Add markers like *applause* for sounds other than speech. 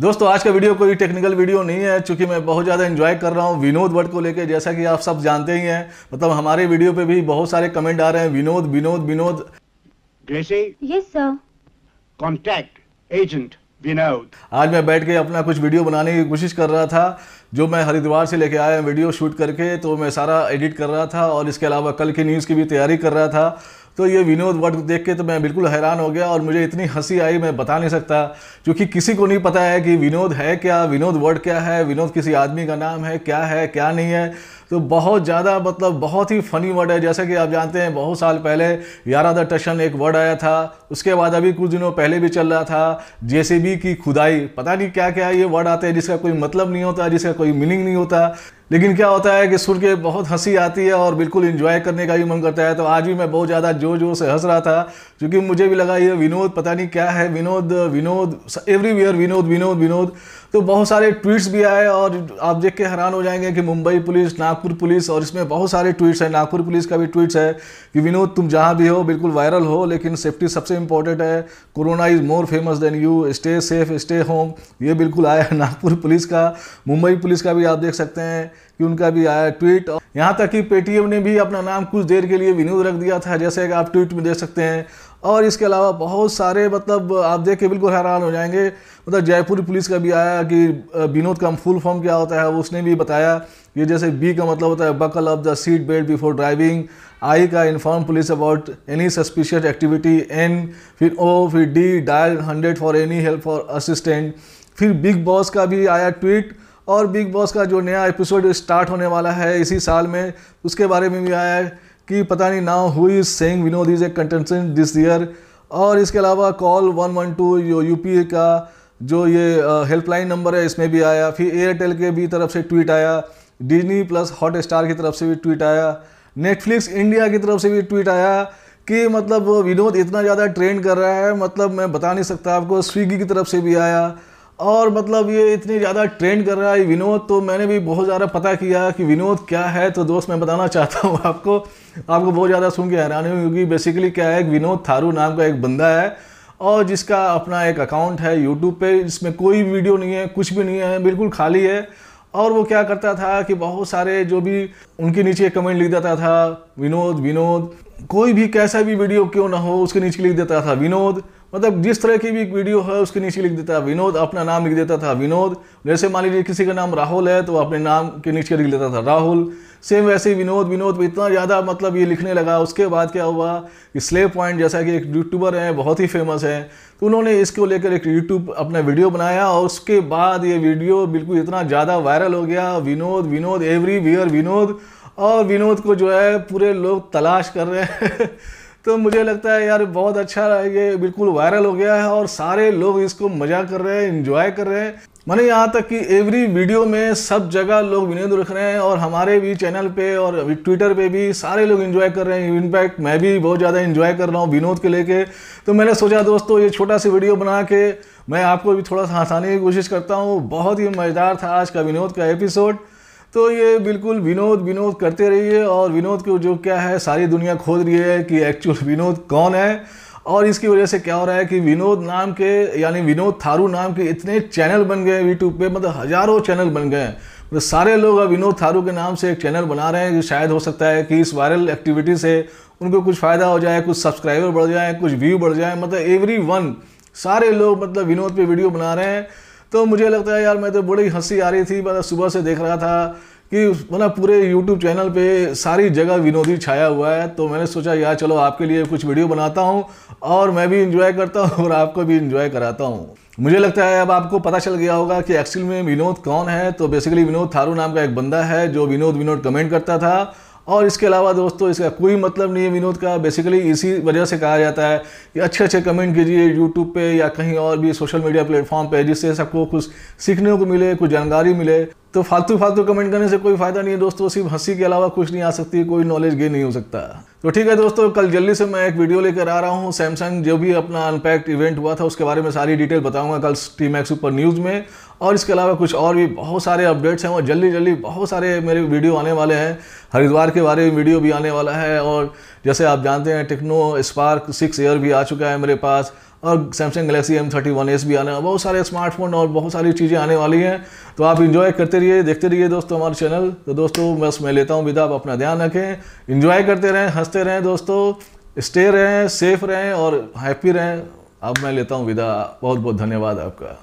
दोस्तों आज का वीडियो कोई टेक्निकल वीडियो नहीं है क्योंकि मैं बहुत ज़्यादा एंजॉय कर रहा हूँ विनोद वर्ड को लेकर जैसा कि आप सब जानते ही हैं मतलब हमारे वीडियो पे भी बहुत सारे कमेंट आ रहे हैं Vinod Vinod Vinod yes sir contact agent Vinod आज मैं बैठ के अपना कुछ वीडियो बनाने की कोशिश कर रहा था जो मैं हरिद्वार से लेके आया वीडियो शूट करके तो मैं सारा एडिट कर रहा था और इसके अलावा कल की न्यूज़ की भी तैयारी कर रहा था तो ये विनोद वर्ड देख के तो मैं बिल्कुल हैरान हो गया और मुझे इतनी हंसी आई मैं बता नहीं सकता क्योंकि किसी को नहीं पता है कि विनोद है क्या विनोद वर्ड क्या है विनोद किसी आदमी का नाम है क्या है क्या नहीं है तो बहुत ज़्यादा मतलब बहुत ही फनी वर्ड है जैसा कि आप जानते हैं बहुत साल पहले यारा द टशन एक वर्ड आया था उसके बाद अभी कुछ दिनों पहले भी चल रहा था जेसीबी की खुदाई पता नहीं क्या क्या ये वर्ड आते हैं जिसका कोई मतलब नहीं होता जिसका कोई मीनिंग नहीं होता लेकिन क्या होता है कि सुन के बहुत हंसी आती है और बिल्कुल इंजॉय करने का भी मन करता है तो आज भी मैं बहुत ज़्यादा जोर जोर से हंस रहा था क्योंकि मुझे भी लगा ये विनोद पता नहीं क्या है विनोद विनोद एवरीवेयर विनोद विनोद विनोद तो बहुत सारे ट्वीट्स भी आए और आप देख के हैरान हो जाएंगे कि मुंबई पुलिस नागपुर पुलिस और इसमें बहुत सारे ट्वीट्स हैं नागपुर पुलिस का भी ट्वीट्स है कि विनोद तुम जहाँ भी हो बिल्कुल वायरल हो लेकिन सेफ्टी सबसे इंपॉर्टेंट है corona is more famous than you stay safe stay home ये बिल्कुल आया है नागपुर पुलिस का मुंबई पुलिस का भी आप देख सकते हैं कि उनका भी आया ट्वीट यहाँ तक कि पेटीएम ने भी अपना नाम कुछ देर के लिए विनोद रख दिया था जैसे कि आप ट्वीट में देख सकते हैं और इसके अलावा बहुत सारे मतलब आप देख के बिल्कुल हैरान हो जाएंगे मतलब जयपुर पुलिस का भी आया कि विनोद का फुल फॉर्म क्या होता है उसने भी बताया कि जैसे बी का मतलब होता है buckle off the seat belt before driving I का inform police about any suspicious activity N फिर ओ फिर D dial hundred for any help for assistant फिर बिग बॉस का भी आया ट्वीट और बिग बॉस का जो नया एपिसोड स्टार्ट होने वाला है इसी साल में उसके बारे में भी आया है कि पता नहीं now who is saying Vinod is a contestant this year और इसके अलावा कॉल वन वन टू जो यू का जो ये हेल्पलाइन नंबर है इसमें भी आया फिर एयरटेल के भी तरफ से ट्वीट आया डिजनी प्लस हॉट स्टार की तरफ से भी ट्वीट आया नेटफ्लिक्स इंडिया की तरफ से भी ट्वीट आया कि मतलब विनोद इतना ज़्यादा ट्रेंड कर रहा है मतलब मैं बता नहीं सकता आपको स्विगी की तरफ से भी आया और मतलब ये इतनी ज़्यादा ट्रेंड कर रहा है विनोद तो मैंने भी बहुत ज़्यादा पता किया कि विनोद क्या है तो दोस्त मैं बताना चाहता हूँ आपको आपको बहुत ज़्यादा सुन के हैरानी हुई क्योंकि बेसिकली क्या है विनोद थारू नाम का एक बंदा है और जिसका अपना एक अकाउंट है यूट्यूब पे इसमें कोई वीडियो नहीं है कुछ भी नहीं है बिल्कुल खाली है और वो क्या करता था कि बहुत सारे जो भी उनके नीचे कमेंट लिख देता था विनोद विनोद कोई भी कैसा भी वीडियो क्यों ना हो उसके नीचे लिख देता था विनोद मतलब जिस तरह की भी वीडियो है उसके नीचे लिख देता है विनोद अपना नाम लिख देता था विनोद जैसे मान लीजिए किसी का नाम राहुल है तो अपने नाम के नीचे लिख देता था राहुल सेम वैसे ही विनोद विनोद पर इतना ज़्यादा मतलब ये लिखने लगा उसके बाद क्या हुआ कि स्ले पॉइंट जैसा कि एक यूट्यूबर है बहुत ही फेमस हैं तो उन्होंने इसको लेकर एक यूट्यूब अपना वीडियो बनाया और उसके बाद ये वीडियो बिल्कुल इतना ज़्यादा वायरल हो गया विनोद विनोद एवरी वियर विनोद और विनोद को जो है पूरे लोग तलाश कर रहे हैं *laughs* तो मुझे लगता है यार बहुत अच्छा ये बिल्कुल वायरल हो गया है और सारे लोग इसको मजा कर रहे हैं इंजॉय कर रहे हैं मैंने यहाँ तक कि एवरी वीडियो में सब जगह लोग विनोद रख रहे हैं और हमारे भी चैनल पे और अभी ट्विटर पे भी सारे लोग इन्जॉय कर रहे हैं इनफैक्ट मैं भी बहुत ज़्यादा इन्जॉय कर रहा हूँ विनोद के लेके तो मैंने सोचा दोस्तों ये छोटा सी वीडियो बना के मैं आपको भी थोड़ा सा हंसाने की कोशिश करता हूँ बहुत ही मज़ेदार था आज का विनोद का एपिसोड तो ये बिल्कुल विनोद विनोद करते रहिए और विनोद को जो क्या है सारी दुनिया खोद रही है कि एक्चुअल विनोद कौन है और इसकी वजह से क्या हो रहा है कि विनोद नाम के यानी विनोद थारू नाम के इतने चैनल बन गए यूट्यूब पे मतलब हज़ारों चैनल बन गए मतलब सारे लोग अब विनोद थारू के नाम से एक चैनल बना रहे हैं कि शायद हो सकता है कि इस वायरल एक्टिविटी से उनको कुछ फ़ायदा हो जाए कुछ सब्सक्राइबर बढ़ जाए कुछ व्यू बढ़ जाए मतलब एवरी वन सारे लोग मतलब विनोद पर वीडियो बना रहे हैं तो मुझे लगता है यार मैं तो बड़ी हंसी आ रही थी मतलब सुबह से देख रहा था कि मतलब पूरे YouTube चैनल पे सारी जगह विनोदी छाया हुआ है तो मैंने सोचा यार चलो आपके लिए कुछ वीडियो बनाता हूँ और मैं भी इंजॉय करता हूँ और आपको भी इंजॉय कराता हूँ मुझे लगता है अब आपको पता चल गया होगा कि एक्चुअल में विनोद कौन है तो बेसिकली विनोद थारू नाम का एक बंदा है जो विनोद विनोद कमेंट करता था और इसके अलावा दोस्तों इसका कोई मतलब नहीं है विनोद का बेसिकली इसी वजह से कहा जाता है कि अच्छे अच्छे कमेंट कीजिए यूट्यूब पे या कहीं और भी सोशल मीडिया प्लेटफॉर्म पे जिससे सबको कुछ सीखने को मिले कुछ जानकारी मिले तो फालतू फालतू कमेंट करने से कोई फ़ायदा नहीं है दोस्तों सिर्फ हंसी के अलावा कुछ नहीं आ सकती कोई नॉलेज गेन नहीं हो सकता तो ठीक है दोस्तों कल जल्दी से मैं एक वीडियो लेकर आ रहा हूँ सैमसंग जो भी अपना अनपैक्ट इवेंट हुआ था उसके बारे में सारी डिटेल बताऊंगा कल टी मैक्स ऊपर न्यूज़ में और इसके अलावा कुछ और भी बहुत सारे अपडेट्स हैं और जल्दी जल्दी बहुत सारे मेरे वीडियो आने वाले हैं हरिद्वार के बारे में वीडियो भी आने वाला है और जैसे आप जानते हैं टेक्नो स्पार्क सिक्स एयर भी आ चुका है मेरे पास और Samsung Galaxy M thirty one S भी आने बहुत सारे स्मार्टफोन और बहुत सारी चीज़ें आने वाली हैं तो आप इन्जॉय करते रहिए देखते रहिए दोस्तों हमारे चैनल तो दोस्तों बस मैं लेता हूँ विदा आप अपना ध्यान रखें इन्जॉय करते रहें हंसते रहें दोस्तों स्टे रहें सेफ रहें और हैप्पी रहें अब मैं लेता हूँ विदा बहुत बहुत धन्यवाद आपका